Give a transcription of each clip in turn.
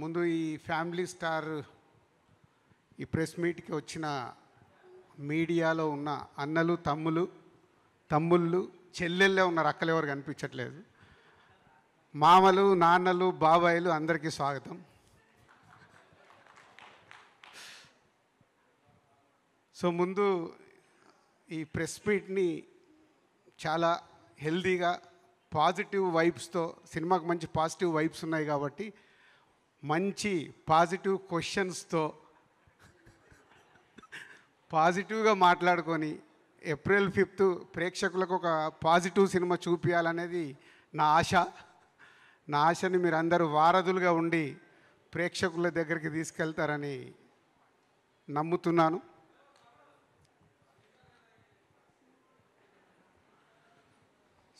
ముందు ఈ family star ఈ ప్రెస్ మీట్కి వచ్చిన మీడియాలో ఉన్న అన్నలు తమ్ములు తమ్ముళ్ళు చెల్లెళ్ళే ఉన్నారు రక్కలు ఎవరు కనిపించట్లేదు మామలు నాన్నలు బాబాయిలు అందరికీ స్వాగతం సో ముందు ఈ ప్రెస్ మీట్ని చాలా హెల్దీగా పాజిటివ్ వైబ్స్తో సినిమాకు మంచి పాజిటివ్ వైబ్స్ ఉన్నాయి కాబట్టి మంచి పాజిటివ్ క్వశ్చన్స్తో పాజిటివ్గా మాట్లాడుకొని ఏప్రిల్ ఫిఫ్త్ ప్రేక్షకులకు ఒక పాజిటివ్ సినిమా చూపించాలనేది నా ఆశ నా ఆశని మీరు అందరూ వారధులుగా ఉండి ప్రేక్షకుల దగ్గరికి తీసుకెళ్తారని నమ్ముతున్నాను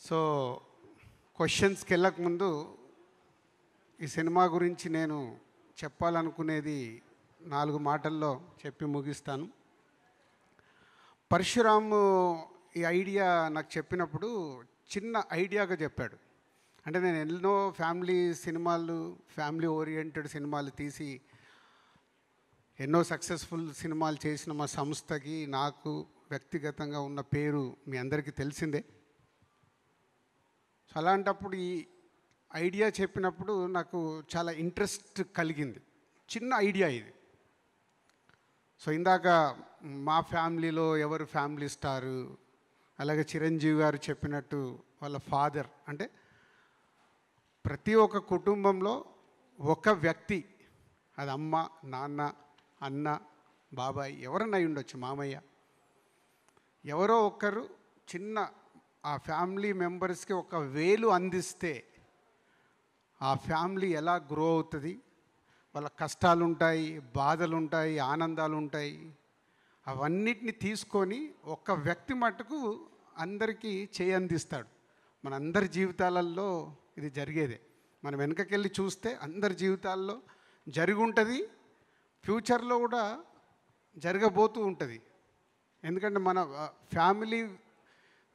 సో క్వశ్చన్స్కి వెళ్ళకముందు ఈ సినిమా గురించి నేను చెప్పాలనుకునేది నాలుగు మాటల్లో చెప్పి ముగిస్తాను పరశురాము ఈ ఐడియా నాకు చెప్పినప్పుడు చిన్న ఐడియాగా చెప్పాడు అంటే నేను ఎన్నో ఫ్యామిలీ సినిమాలు ఫ్యామిలీ ఓరియంటెడ్ సినిమాలు తీసి ఎన్నో సక్సెస్ఫుల్ సినిమాలు చేసిన మా సంస్థకి నాకు వ్యక్తిగతంగా ఉన్న పేరు మీ అందరికీ తెలిసిందే సో అలాంటప్పుడు ఈ ఐడియా చెప్పినప్పుడు నాకు చాలా ఇంట్రెస్ట్ కలిగింది చిన్న ఐడియా ఇది సో ఇందాక మా ఫ్యామిలీలో ఎవరు ఫ్యామిలీ స్టారు అలాగే చిరంజీవి గారు చెప్పినట్టు వాళ్ళ ఫాదర్ అంటే ప్రతి ఒక్క కుటుంబంలో ఒక వ్యక్తి అది అమ్మ నాన్న అన్న బాబాయ్ ఎవరన్నా ఉండొచ్చు మామయ్య ఎవరో ఒకరు చిన్న ఆ ఫ్యామిలీ మెంబర్స్కి ఒక వేలు అందిస్తే ఆ ఫ్యామిలీ ఎలా గ్రో అవుతుంది వాళ్ళ కష్టాలు ఉంటాయి బాధలు ఉంటాయి ఆనందాలు ఉంటాయి అవన్నిటిని తీసుకొని ఒక్క వ్యక్తి మట్టుకు అందరికీ చేయందిస్తాడు మనందరి జీవితాలలో ఇది జరిగేదే మనం వెనకకెళ్ళి చూస్తే అందరి జీవితాల్లో జరిగి ఉంటుంది ఫ్యూచర్లో కూడా జరగబోతూ ఉంటుంది ఎందుకంటే మన ఫ్యామిలీ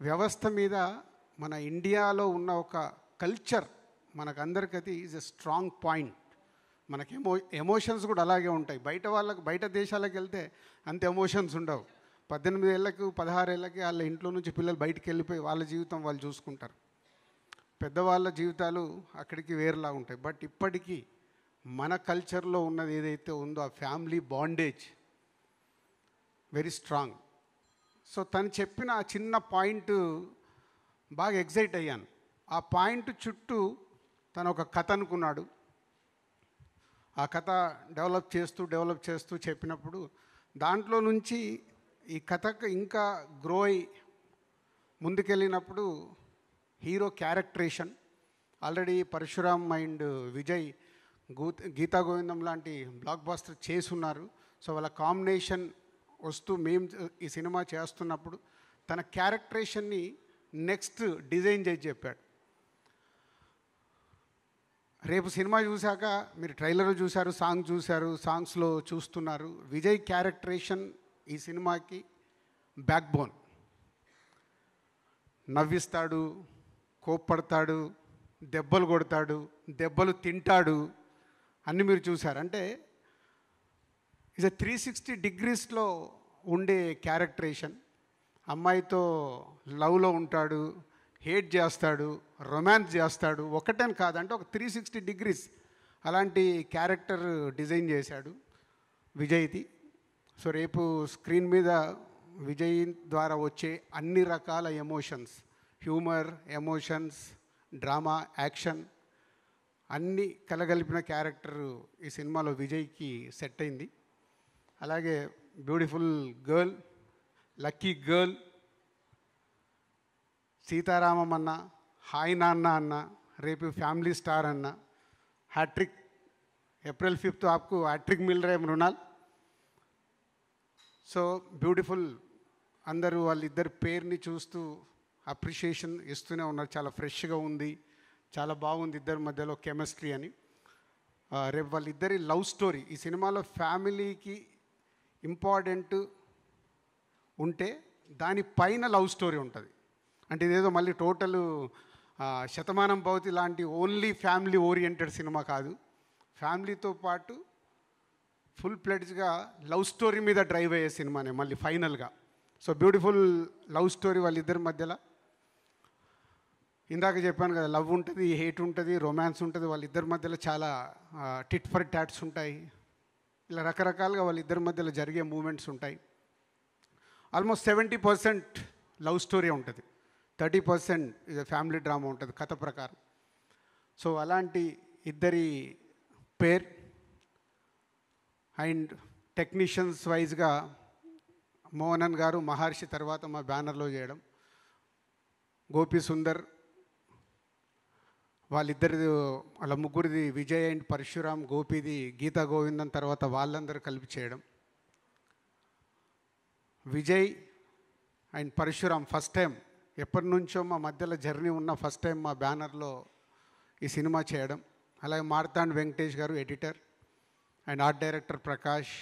వ్యవస్థ మీద మన ఇండియాలో ఉన్న ఒక కల్చర్ మనకందరికీ అది ఈజ్ ఎ స్ట్రాంగ్ పాయింట్ మనకి ఎమో ఎమోషన్స్ కూడా అలాగే ఉంటాయి బయట వాళ్ళకు బయట దేశాలకు వెళ్తే అంత ఎమోషన్స్ ఉండవు పద్దెనిమిది ఏళ్ళకు పదహారేళ్ళకి వాళ్ళ ఇంట్లో నుంచి పిల్లలు బయటికి వెళ్ళిపోయి వాళ్ళ జీవితం వాళ్ళు చూసుకుంటారు పెద్దవాళ్ళ జీవితాలు అక్కడికి వేరేలా ఉంటాయి బట్ ఇప్పటికీ మన కల్చర్లో ఉన్నది ఏదైతే ఉందో ఆ family bondage very strong so తను చెప్పిన ఆ చిన్న పాయింట్ బాగా ఎగ్జైట్ అయ్యాను ఆ పాయింట్ చుట్టూ తను ఒక కథ అనుకున్నాడు ఆ కథ డెవలప్ చేస్తూ డెవలప్ చేస్తూ చెప్పినప్పుడు దాంట్లో నుంచి ఈ కథకు ఇంకా గ్రో అయి ముందుకెళ్ళినప్పుడు hero characterization already Parasuram and Vijay Geetha Govindam లాంటి బ్లాక్ బాస్టర్ చేసున్నారు సో వాళ్ళ కాంబినేషన్ వస్తూ మేము ఈ సినిమా చేస్తున్నప్పుడు తన క్యారెక్టరేషన్ని నెక్స్ట్ డిజైన్ చేసి చెప్పాడు రేపు సినిమా చూశాక మీరు ట్రైలర్ చూశారు సాంగ్ చూశారు సాంగ్స్లో చూస్తున్నారు విజయ్ క్యారెక్టరేషన్ ఈ సినిమాకి బ్యాక్ బోన్ నవ్విస్తాడు కోప్పడతాడు దెబ్బలు కొడతాడు దెబ్బలు తింటాడు అన్నీ మీరు చూశారు అంటే ఇస్ త్రీ సిక్స్టీ డిగ్రీస్లో ఉండే క్యారెక్టరేషన్ అమ్మాయితో లవ్లో ఉంటాడు హేట్ చేస్తాడు రొమాన్స్ చేస్తాడు ఒకటని కాదంటే ఒక త్రీ సిక్స్టీ డిగ్రీస్ అలాంటి క్యారెక్టర్ డిజైన్ చేశాడు విజయ్ది సో రేపు స్క్రీన్ మీద విజయ్ ద్వారా వచ్చే అన్ని రకాల emotions humour emotions drama action అన్నీ కలగలిపిన క్యారెక్టర్ ఈ సినిమాలో విజయ్కి సెట్ అయింది అలాగే beautiful girl lucky girl Sitaramam అన్న హాయ్ నాన్న అన్న రేపు ఫ్యామిలీ స్టార్ అన్న హ్యాట్రిక్ ఏప్రిల్ ఫిఫ్త్ ఆప్కు హ్యాట్రిక్ మిల్ రే మృణాల్ సో బ్యూటిఫుల్ అందరూ వాళ్ళిద్దరి పేరుని చూస్తూ అప్రిషియేషన్ ఇస్తూనే ఉన్నారు చాలా ఫ్రెష్గా ఉంది చాలా బాగుంది ఇద్దరి మధ్యలో కెమిస్ట్రీ అని రేపు వాళ్ళిద్దరి లవ్ స్టోరీ ఈ సినిమాలో ఫ్యామిలీకి ఇంపార్టెంట్ ఉంటే దానిపైన లవ్ స్టోరీ ఉంటుంది అంటే ఇదేదో మళ్ళీ టోటల్ శతమానం భవతి లాంటి ఓన్లీ ఫ్యామిలీ ఓరియంటెడ్ సినిమా కాదు ఫ్యామిలీతో పాటు ఫుల్ ప్లెడ్జ్గా లవ్ స్టోరీ మీద డ్రైవ్ అయ్యే సినిమానే మళ్ళీ ఫైనల్గా సో బ్యూటిఫుల్ లవ్ స్టోరీ వాళ్ళిద్దరి మధ్యలో ఇందాక చెప్పాను కదా లవ్ ఉంటుంది హేట్ ఉంటుంది రొమాన్స్ ఉంటుంది వాళ్ళిద్దరి మధ్యలో చాలా టిట్ ఫర్ ట్యాట్స్ ఉంటాయి ఇలా రకరకాలుగా వాళ్ళిద్దరి మధ్యలో జరిగే మూమెంట్స్ ఉంటాయి almost seventy percent love story ఉంటుంది థర్టీ పర్సెంట్ ఇది ఫ్యామిలీ డ్రామా ఉంటుంది కథ ప్రకారం సో అలాంటి ఇద్దరి పేర్ అండ్ టెక్నీషియన్స్ వైజ్గా మోహనన్ గారు మహర్షి తర్వాత మా బ్యానర్లో చేయడం గోపి సుందర్ వాళ్ళిద్దరిది వాళ్ళ ముగ్గురిది విజయ్ అండ్ పరశురామ్ గోపిది గీతా గోవిందం తర్వాత వాళ్ళందరూ కలిపి చేయడం Vijay and Parasuram first time ఎప్పటి నుంచో మా మధ్యలో జర్నీ ఉన్న ఫస్ట్ టైం మా బ్యానర్లో ఈ సినిమా చేయడం అలాగే Marthand Venkatesh garu editor and art director Prakash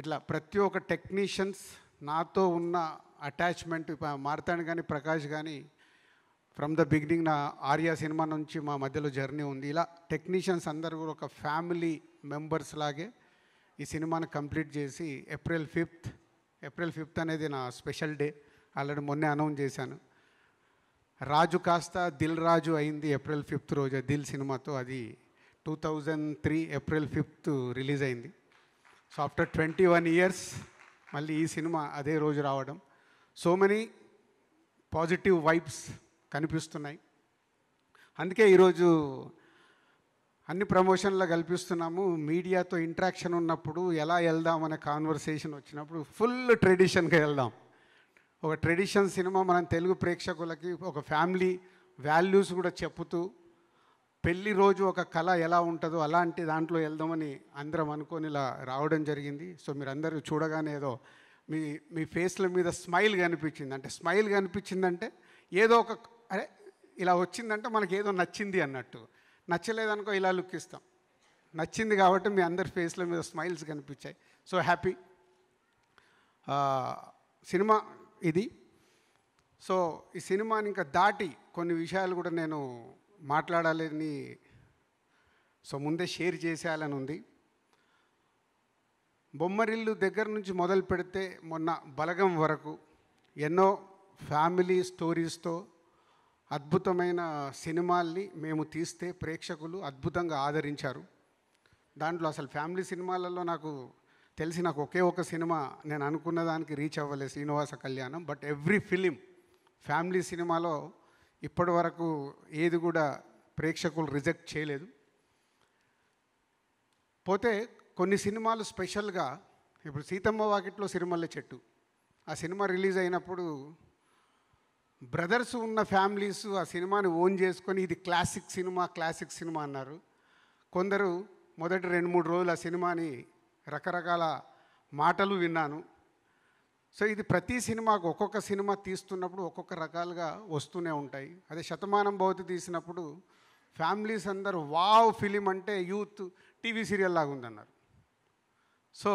ఇట్లా ప్రతి ఒక్క టెక్నీషియన్స్ నాతో ఉన్న అటాచ్మెంట్ మార్తాండ్ కానీ ప్రకాష్ కానీ ఫ్రమ్ ద బిగినింగ్ నా ఆర్యా సినిమా నుంచి మా మధ్యలో జర్నీ ఉంది ఇలా టెక్నీషియన్స్ అందరూ కూడా ఒక ఫ్యామిలీ మెంబర్స్ లాగే ఈ సినిమాను కంప్లీట్ చేసి ఏప్రిల్ ఫిఫ్త్ ఏప్రిల్ ఫిఫ్త్ అనేది నా స్పెషల్ డే ఆల్రెడీ మొన్నే అనౌన్స్ చేశాను రాజు కాస్త దిల్ రాజు అయింది ఏప్రిల్ ఫిఫ్త్ రోజు దిల్ సినిమాతో అది two thousand three April fifth release అయింది so after twenty one years మళ్ళీ ఈ సినిమా అదే రోజు రావడం సో మెనీ పాజిటివ్ వైబ్స్ కనిపిస్తున్నాయి అందుకే ఈరోజు అన్ని ప్రమోషన్లు కల్పిస్తున్నాము మీడియాతో ఇంట్రాక్షన్ ఉన్నప్పుడు ఎలా వెళ్దాం అనే కాన్వర్సేషన్ వచ్చినప్పుడు ఫుల్ ట్రెడిషన్గా వెళ్దాం ఒక ట్రెడిషన్ సినిమా మనం తెలుగు ప్రేక్షకులకి ఒక ఫ్యామిలీ వాల్యూస్ కూడా చెప్పుతూ పెళ్ళి రోజు ఒక కళ ఎలా ఉంటుందో అలాంటి దాంట్లో వెళ్దామని అందరం అనుకొని ఇలా రావడం జరిగింది సో మీరందరూ చూడగానే ఏదో మీ మీ ఫేస్ల మీద స్మైల్ కనిపించింది అంటే స్మైల్ కనిపించిందంటే ఏదో ఒక అరే ఇలా వచ్చిందంటే మనకి ఏదో నచ్చింది అన్నట్టు నచ్చలేదనుకో ఇలా లుక్ ఇస్తాం నచ్చింది కాబట్టి మీ అందరి ఫేస్ల మీద స్మైల్స్ కనిపించాయి సో హ్యాపీ సినిమా ఇది సో ఈ సినిమాని ఇంకా దాటి కొన్ని విషయాలు కూడా నేను మాట్లాడాలని సో ముందే షేర్ చేసేయాలని ఉంది బొమ్మరిల్లు దగ్గర నుంచి మొదలు పెడితే మొన్న బలగం వరకు ఎన్నో ఫ్యామిలీ స్టోరీస్తో అద్భుతమైన సినిమాల్ని మేము తీస్తే ప్రేక్షకులు అద్భుతంగా ఆదరించారు దాంట్లో అసలు ఫ్యామిలీ సినిమాలలో నాకు తెలిసి నాకు ఒకే ఒక సినిమా నేను అనుకున్న దానికి రీచ్ అవ్వలేదు శ్రీనివాస కళ్యాణం బట్ ఎవ్రీ ఫిలిం ఫ్యామిలీ సినిమాలో ఇప్పటి వరకు ఏది కూడా ప్రేక్షకులు రిజెక్ట్ చేయలేదు పోతే కొన్ని సినిమాలు స్పెషల్గా ఇప్పుడు సీతమ్మ వాకిట్లో సినిమాలే చెట్టు ఆ సినిమా రిలీజ్ అయినప్పుడు బ్రదర్స్ ఉన్న ఫ్యామిలీస్ ఆ సినిమాని ఓన్ చేసుకొని ఇది క్లాసిక్ సినిమా క్లాసిక్ సినిమా అన్నారు కొందరు మొదటి రెండు మూడు రోజులు ఆ సినిమాని రకరకాల మాటలు విన్నాను సో ఇది ప్రతి సినిమాకు ఒక్కొక్క సినిమా తీస్తున్నప్పుడు ఒక్కొక్క రకాలుగా వస్తూనే ఉంటాయి అదే శతమానం భవతి తీసినప్పుడు ఫ్యామిలీస్ అందరూ వావ్ ఫిలిం అంటే యూత్ టీవీ సీరియల్ లాగా ఉందన్నారు సో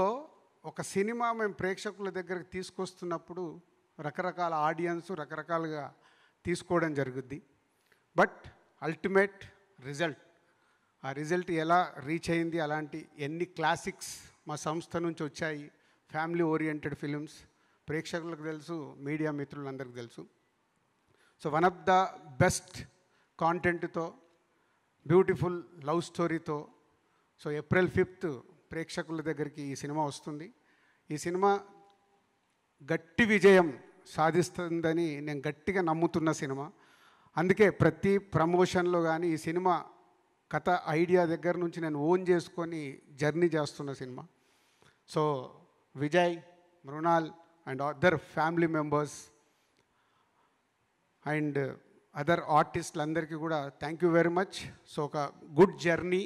ఒక సినిమా మేము ప్రేక్షకుల దగ్గరకు తీసుకొస్తున్నప్పుడు రకరకాల ఆడియన్స్ రకరకాలుగా తీసుకోవడం జరుగుద్ది బట్ అల్టిమేట్ రిజల్ట్ ఆ రిజల్ట్ ఎలా రీచ్ అయింది అలాంటి ఎన్ని క్లాసిక్స్ మా సంస్థ నుంచి వచ్చాయి ఫ్యామిలీ ఓరియంటెడ్ ఫిలిమ్స్ ప్రేక్షకులకు తెలుసు మీడియా మిత్రులందరికీ తెలుసు so one of the best కాంటెంట్తో బ్యూటిఫుల్ లవ్ స్టోరీతో సో ఏప్రిల్ ఫిఫ్త్ ప్రేక్షకుల దగ్గరికి ఈ సినిమా వస్తుంది ఈ సినిమా గట్టి విజయం సాధిస్తుందని నేను గట్టిగా నమ్ముతున్న సినిమా అందుకే ప్రతి ప్రమోషన్లో కానీ ఈ సినిమా కథ ఐడియా దగ్గర నుంచి నేను ఓన్ చేసుకొని జర్నీ చేస్తున్న సినిమా so Vijay Mrunal and other family members and other ఆర్టిస్టులందరికీ కూడా thank you very much so ఒక గుడ్ జర్నీ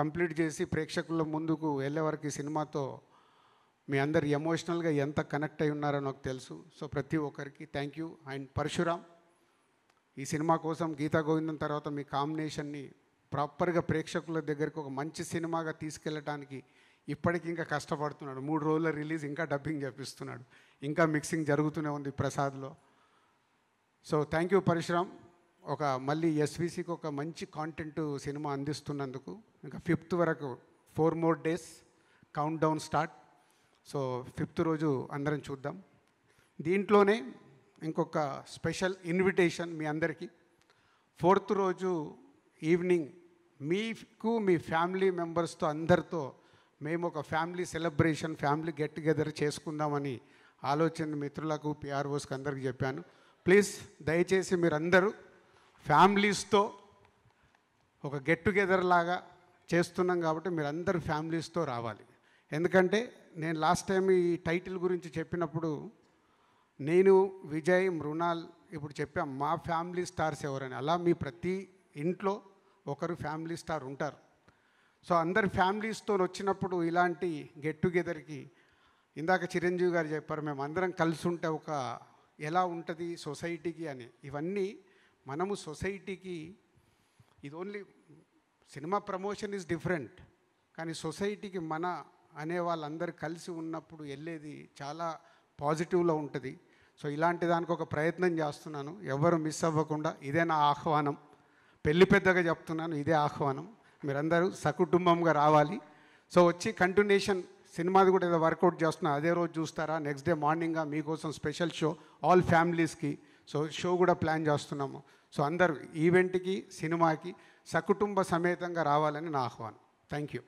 కంప్లీట్ చేసి ప్రేక్షకుల ముందుకు వెళ్ళే వరకు ఈ సినిమాతో మీ అందరు ఎమోషనల్గా ఎంత కనెక్ట్ అయి ఉన్నారో నాకు తెలుసు సో ప్రతి ఒక్కరికి థ్యాంక్ యూ అండ్ పరశురామ్ ఈ సినిమా కోసం గీతా గోవిందం తర్వాత మీ కాంబినేషన్ని ప్రాపర్గా ప్రేక్షకుల దగ్గరికి ఒక మంచి సినిమాగా తీసుకెళ్ళటానికి ఇప్పటికి ఇంకా కష్టపడుతున్నాడు మూడు రోజుల రిలీజ్ ఇంకా డబ్బింగ్ చేపిస్తున్నాడు ఇంకా మిక్సింగ్ జరుగుతూనే ఉంది ప్రసాద్లో సో థ్యాంక్ యూ పరిశ్రమ్ ఒక మళ్ళీ ఎస్విసికి ఒక మంచి కాంటెంట్ సినిమా అందిస్తున్నందుకు ఇంకా ఫిఫ్త్ వరకు four more days countdown start so fifth రోజు అందరం చూద్దాం దీంట్లోనే ఇంకొక స్పెషల్ ఇన్విటేషన్ మీ అందరికీ ఫోర్త్ రోజు ఈవినింగ్ మీకు మీ ఫ్యామిలీ మెంబర్స్తో అందరితో మేము ఒక family celebration family get together చేసుకుందామని ఆలోచన మిత్రులకు పిఆర్ఓస్కి అందరికి చెప్పాను ప్లీజ్ దయచేసి మీరందరూ ఫ్యామిలీస్తో ఒక గెట్ టుగెదర్ లాగా చేస్తున్నాం కాబట్టి మీరందరూ ఫ్యామిలీస్తో రావాలి ఎందుకంటే నేను లాస్ట్ టైం ఈ టైటిల్ గురించి చెప్పినప్పుడు నేను విజయ్ మృణాల్ ఇప్పుడు చెప్పాం మా ఫ్యామిలీ స్టార్స్ ఎవరని అలా మీ ప్రతి ఇంట్లో ఒకరు ఫ్యామిలీ స్టార్ ఉంటారు సో అందరు ఫ్యామిలీస్తో వచ్చినప్పుడు ఇలాంటి గెట్ టుగెదర్కి ఇందాక చిరంజీవి గారు చెప్పారు మేము అందరం కలిసి ఉంటే ఒక ఎలా ఉంటుంది సొసైటీకి అని ఇవన్నీ మనము సొసైటీకి ఇది ఓన్లీ సినిమా ప్రమోషన్ ఈజ్ డిఫరెంట్ కానీ సొసైటీకి మన అనే వాళ్ళందరూ కలిసి ఉన్నప్పుడు వెళ్ళేది చాలా పాజిటివ్లో ఉంటుంది సో ఇలాంటి దానికి ఒక ప్రయత్నం చేస్తున్నాను ఎవరు మిస్ అవ్వకుండా ఇదే నా ఆహ్వానం పెళ్లి పెద్దగా చెప్తున్నాను ఇదే ఆహ్వానం మీరందరూ సకుటుంబంగా రావాలి సో వచ్చి కంటిన్యూషన్ సినిమాది కూడా ఏదో వర్కౌట్ చేస్తున్నా అదే రోజు చూస్తారా నెక్స్ట్ డే మార్నింగ్గా మీకోసం స్పెషల్ షో ఆల్ ఫ్యామిలీస్కి సో షో కూడా ప్లాన్ చేస్తున్నాము సో అందరూ ఈవెంట్కి సినిమాకి సకుటుంబ సమేతంగా రావాలని నా ఆహ్వానం థ్యాంక్ యూ